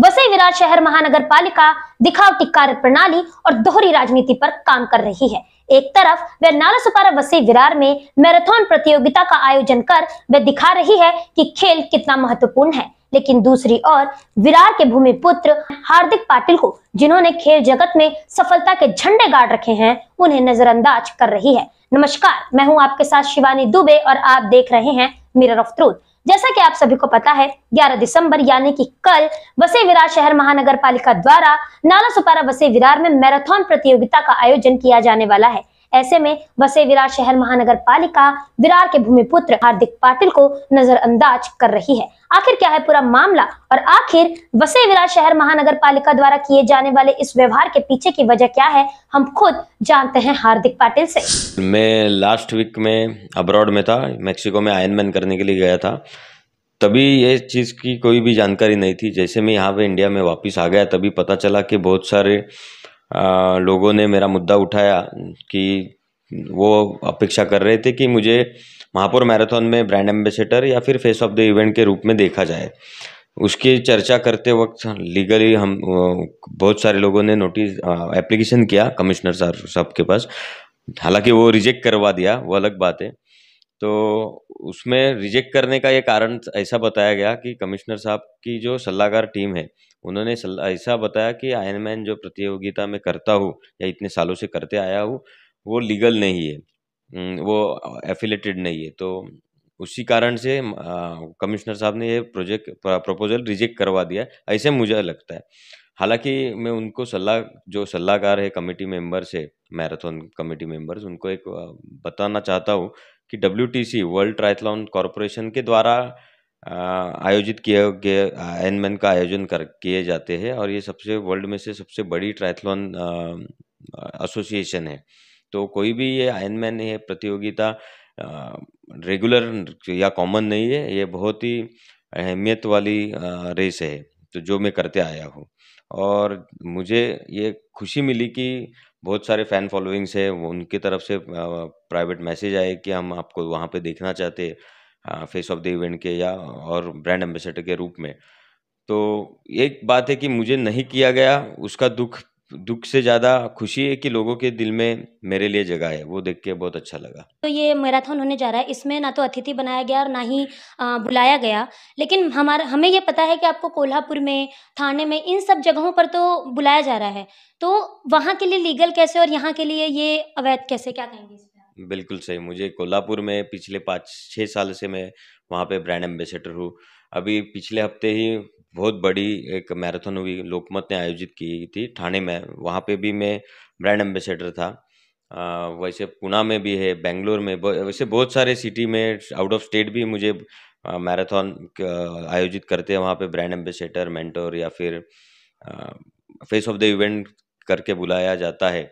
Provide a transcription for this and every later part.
वसई विराट शहर महानगर पालिका दिखावटी कार्य प्रणाली और दोहरी राजनीति पर काम कर रही है एक तरफ वह सुपारा वसई विरार में मैराथन प्रतियोगिता का आयोजन कर वह दिखा रही है कि खेल कितना महत्वपूर्ण है लेकिन दूसरी ओर विरार के भूमि पुत्र हार्दिक पाटिल को जिन्होंने खेल जगत में सफलता के झंडे गाड़ रखे हैं उन्हें नजरअंदाज कर रही है नमस्कार मैं हूं आपके साथ शिवानी दुबे और आप देख रहे हैं मिरर ऑफ ट्रूथ जैसा कि आप सभी को पता है 11 दिसंबर यानी कि कल वसे विरार शहर महानगर पालिका द्वारा नाला सुपारा वसे विरार में मैराथन प्रतियोगिता का आयोजन किया जाने वाला है ऐसे में बसे विरार शहर महानगर पालिका विरार के पुत्र हार्दिक पाटिल को नजरअंदाज कर रही है आखिर क्या है पूरा मामला और आखिर बसे विरार शहर महानगर पालिका द्वारा किए जाने वाले इस व्यवहार के पीछे की वजह क्या है हम खुद जानते हैं हार्दिक पाटिल से मैं लास्ट वीक में अब्रॉड में था मेक्सिको में आयन मैन करने के लिए गया था तभी ये चीज़ की कोई भी जानकारी नहीं थी जैसे मैं यहाँ पे इंडिया में वापस आ गया तभी पता चला कि बहुत सारे लोगों ने मेरा मुद्दा उठाया कि वो अपेक्षा कर रहे थे कि मुझे महापौर मैराथन में ब्रांड एम्बेसडर या फिर फेस ऑफ द इवेंट के रूप में देखा जाए उसकी चर्चा करते वक्त लीगली हम बहुत सारे लोगों ने नोटिस एप्लीकेशन किया कमिश्नर साहब के पास हालांकि वो रिजेक्ट करवा दिया वो अलग बात है तो उसमें रिजेक्ट करने का ये कारण ऐसा बताया गया कि कमिश्नर साहब की जो सलाहकार टीम है उन्होंने ऐसा बताया कि मैन जो प्रतियोगिता में करता हूँ या इतने सालों से करते आया हूँ वो लीगल नहीं है हम्म, वो एफिलेटेड नहीं है तो उसी कारण से कमिश्नर साहब ने ये प्रोजेक्ट प्रपोजल रिजेक्ट करवा दिया ऐसे मुझे लगता है हालांकि मैं उनको सलाह जो सलाहकार है कमेटी मेंबर्स है मैराथन कमेटी मेंबर्स उनको एक बताना चाहता हूँ कि डब्ल्यू वर्ल्ड ट्राइथलॉन कॉरपोरेशन के द्वारा आयोजित किए गए आयनमैन का आयोजन कर किए जाते हैं और ये सबसे वर्ल्ड में से सबसे बड़ी ट्राइथलॉन एसोसिएशन है तो कोई भी ये आयनमैन है प्रतियोगिता रेगुलर या कॉमन नहीं है ये बहुत ही अहमियत वाली रेस है तो जो मैं करते आया हूँ और मुझे ये खुशी मिली कि बहुत सारे फ़ैन फ़ॉलोइंग्स है उनकी तरफ से प्राइवेट मैसेज आए कि हम आपको वहाँ पे देखना चाहते फेस ऑफ द इवेंट के या और ब्रांड एम्बेसडर के रूप में तो एक बात है कि मुझे नहीं किया गया उसका दुख दुख से ज़्यादा खुशी है कि लोगों के दिल में मेरे लिए जगह है वो देख के बहुत अच्छा लगा तो ये मैराथन होने जा रहा है इसमें ना तो अतिथि बनाया गया और ना ही बुलाया गया लेकिन हमारा हमें ये पता है कि आपको कोल्हापुर में थाने में इन सब जगहों पर तो बुलाया जा रहा है तो वहाँ के लिए लीगल कैसे और यहाँ के लिए ये अवैध कैसे क्या कहेंगे बिल्कुल सही मुझे कोल्हापुर में पिछले पाँच छः साल से मैं वहाँ पे ब्रांड एम्बेसडर हूँ अभी पिछले हफ्ते ही बहुत बड़ी एक मैराथन हुई लोकमत ने आयोजित की थी ठाणे में वहाँ पे भी मैं ब्रांड एम्बेसडर था वैसे पुणे में भी है बेंगलोर में वैसे बहुत सारे सिटी में आउट ऑफ स्टेट भी मुझे मैराथन आयोजित करते हैं वहाँ पे ब्रांड एम्बेसडर मेंटोर या फिर फेस ऑफ द इवेंट करके बुलाया जाता है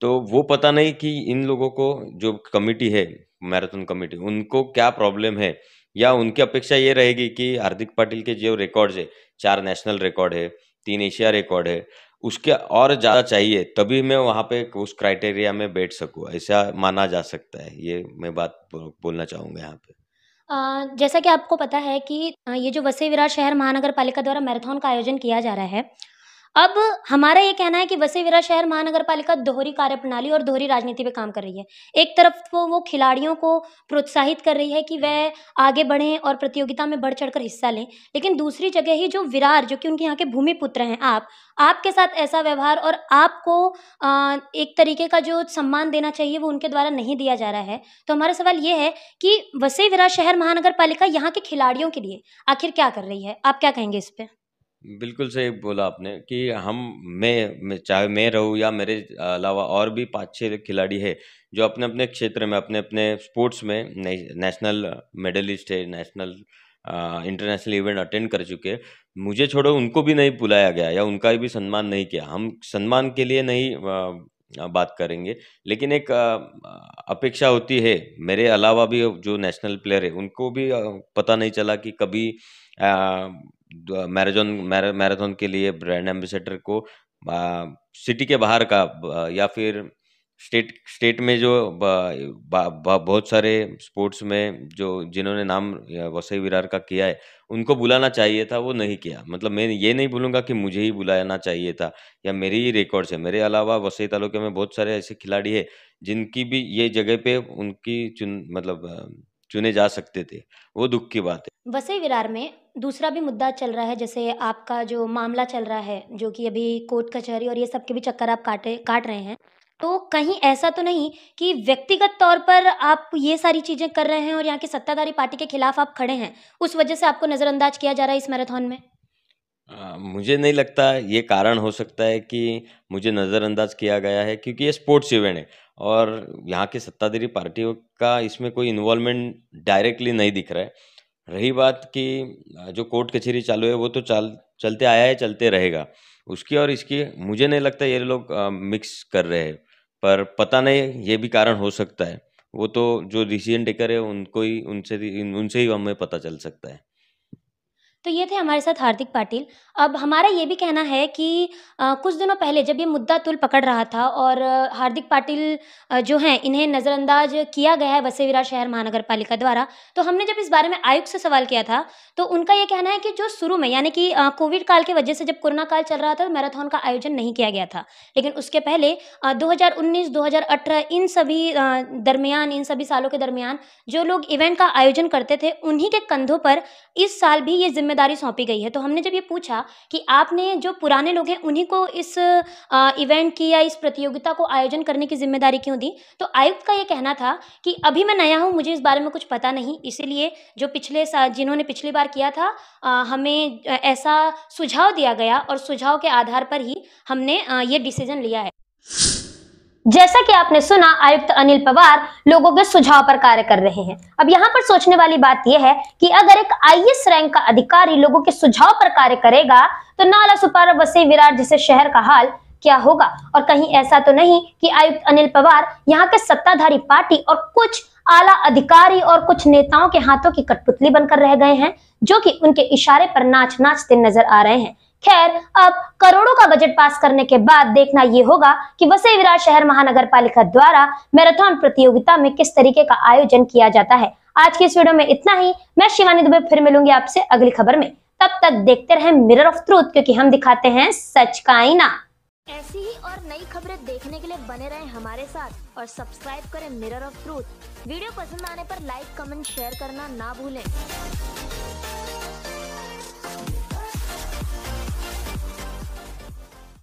तो वो पता नहीं कि इन लोगों को जो कमिटी है मैराथन कमेटी उनको क्या प्रॉब्लम है या उनकी अपेक्षा ये रहेगी कि हार्दिक पाटिल के जो रिकॉर्ड्स है चार नेशनल रिकॉर्ड है तीन एशिया रिकॉर्ड है उसके और ज़्यादा चाहिए तभी मैं वहाँ पे उस क्राइटेरिया में बैठ सकूँ ऐसा माना जा सकता है ये मैं बात बोलना चाहूँगा यहाँ पे जैसा कि आपको पता है कि ये जो वसे विराट शहर महानगर पालिका द्वारा मैराथन का आयोजन किया जा रहा है अब हमारा ये कहना है कि वसई शहर महानगर पालिका दोहरी कार्य प्रणाली और दोहरी राजनीति पे काम कर रही है एक तरफ तो वो खिलाड़ियों को प्रोत्साहित कर रही है कि वह आगे बढ़ें और प्रतियोगिता में बढ़ चढ़कर हिस्सा लें लेकिन दूसरी जगह ही जो विरार जो कि उनके यहाँ के भूमिपुत्र हैं आप आपके साथ ऐसा व्यवहार और आपको आ, एक तरीके का जो सम्मान देना चाहिए वो उनके द्वारा नहीं दिया जा रहा है तो हमारा सवाल ये है कि वसई शहर महानगर पालिका यहाँ के खिलाड़ियों के लिए आखिर क्या कर रही है आप क्या कहेंगे इस पर बिल्कुल सही बोला आपने कि हम मैं चाहे मैं रहूँ या मेरे अलावा और भी पाँच छः खिलाड़ी है जो अपने अपने क्षेत्र में अपने अपने स्पोर्ट्स में ने, नेशनल मेडलिस्ट है नेशनल इंटरनेशनल इवेंट अटेंड कर चुके हैं मुझे छोड़ो उनको भी नहीं बुलाया गया या उनका भी सम्मान नहीं किया हम सम्मान के लिए नहीं बात करेंगे लेकिन एक अपेक्षा होती है मेरे अलावा भी जो नेशनल प्लेयर है उनको भी पता नहीं चला कि कभी द मैराथन मैराथन के लिए ब्रांड एम्बेसडर को सिटी के बाहर का या फिर स्टेट स्टेट में जो बहुत सारे स्पोर्ट्स में जो जिन्होंने नाम वसई विरार का किया है उनको बुलाना चाहिए था वो नहीं किया मतलब मैं ये नहीं बोलूँगा कि मुझे ही बुलाना चाहिए था या मेरे ही रिकॉर्ड्स है मेरे अलावा वसई तालुके में बहुत सारे ऐसे खिलाड़ी है जिनकी भी ये जगह पे उनकी चुन मतलब चुने जा सकते थे वो दुख की बात है वसई विरार में दूसरा भी मुद्दा चल रहा है जैसे आपका जो मामला चल रहा है जो कि अभी कोर्ट कचहरी और ये सब के भी चक्कर आप काटे काट रहे हैं तो कहीं ऐसा तो नहीं कि व्यक्तिगत तौर पर आप ये सारी चीज़ें कर रहे हैं और यहाँ की सत्ताधारी पार्टी के खिलाफ आप खड़े हैं उस वजह से आपको नज़रअंदाज किया जा रहा है इस मैराथन में आ, मुझे नहीं लगता ये कारण हो सकता है कि मुझे नज़रअंदाज किया गया है क्योंकि ये स्पोर्ट्स इवेंट है और यहाँ के सत्ताधारी पार्टियों का इसमें कोई इन्वॉल्वमेंट डायरेक्टली नहीं दिख रहा है रही बात कि जो कोर्ट कचहरी चालू है वो तो चल चलते आया है चलते रहेगा उसकी और इसकी मुझे नहीं लगता ये लोग मिक्स कर रहे हैं पर पता नहीं ये भी कारण हो सकता है वो तो जो डिसीजन टेकर है उनको ही उनसे उनसे ही हमें पता चल सकता है तो ये थे हमारे साथ हार्दिक पाटिल अब हमारा ये भी कहना है कि आ, कुछ दिनों पहले जब ये मुद्दा तुल पकड़ रहा था और हार्दिक पाटिल जो हैं इन्हें नज़रअंदाज किया गया है वसेविरा शहर महानगर पालिका द्वारा तो हमने जब इस बारे में आयुक्त से सवाल किया था तो उनका ये कहना है कि जो शुरू में यानी कि कोविड काल की वजह से जब कोरोना काल चल रहा था तो मैराथन का आयोजन नहीं किया गया था लेकिन उसके पहले दो हज़ार इन सभी दरमियान इन सभी सालों के दरमियान जो लोग इवेंट का आयोजन करते थे उन्हीं के कंधों पर इस साल भी ये जिम्मेदार जिम्मेदारी सौंपी गई है तो हमने जब ये पूछा कि आपने जो पुराने लोग हैं उन्हीं को इस इवेंट की या इस प्रतियोगिता को आयोजन करने की जिम्मेदारी क्यों दी तो आयुक्त का ये कहना था कि अभी मैं नया हूँ मुझे इस बारे में कुछ पता नहीं इसीलिए जो पिछले जिन्होंने पिछली बार किया था आ, हमें ऐसा सुझाव दिया गया और सुझाव के आधार पर ही हमने ये डिसीजन लिया है जैसा कि आपने सुना आयुक्त अनिल पवार लोगों के सुझाव पर कार्य कर रहे हैं अब यहाँ पर सोचने वाली बात यह है कि अगर एक आईएएस रैंक का अधिकारी लोगों के सुझाव पर कार्य करेगा तो नाला सुपार बसे विराट जैसे शहर का हाल क्या होगा और कहीं ऐसा तो नहीं कि आयुक्त अनिल पवार यहाँ के सत्ताधारी पार्टी और कुछ आला अधिकारी और कुछ नेताओं के हाथों की कठपुतली बनकर रह गए हैं जो कि उनके इशारे पर नाच नाचते नजर आ रहे हैं खैर अब करोड़ों का बजट पास करने के बाद देखना ये होगा कि वसई विराट शहर महानगर पालिका द्वारा मैराथन प्रतियोगिता में किस तरीके का आयोजन किया जाता है आज की इस वीडियो में इतना ही मैं शिवानी दुबे फिर मिलूंगी आपसे अगली खबर में तब तक देखते रहे मिरर ऑफ ट्रूथ क्योंकि हम दिखाते हैं सच का आईना ऐसी ही और नई खबरें देखने के लिए बने रहें हमारे साथ और सब्सक्राइब करें मिरर ऑफ ट्रूथ वीडियो पसंद आने पर लाइक कमेंट शेयर करना ना भूलें